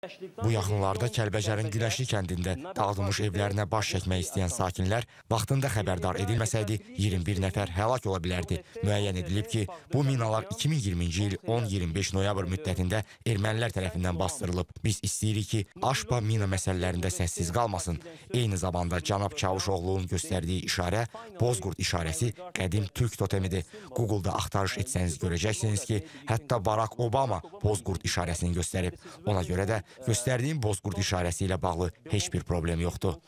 Bu yaxınlarda Kəlbəcərin Günəşli kəndində dağılmış evlərinə baş çəkmək istəyən sakinlər vaxtında xəbərdar edilməsəydi 21 nəfər həlak ola bilərdi. Müəyyən edilib ki, bu minalar 2020-ci il 10-25 noyabr müddətində ermənilər tərəfindən bastırılıb. Biz istəyirik ki, Aşpa mina məsələlərində səssiz qalmasın. Eyni zamanda cənab Çavuşoğlu'nun göstərdiyi işarə, Bozqurt işarəsi qədim türk totemidir. Google-da axtarış etsəniz görəcəksiniz ki, hətta Barack Obama Bozqurt işarəsini göstərib. Ona görə də Göstərdiyim bozqurd işarəsi ilə bağlı heç bir problem yoxdur.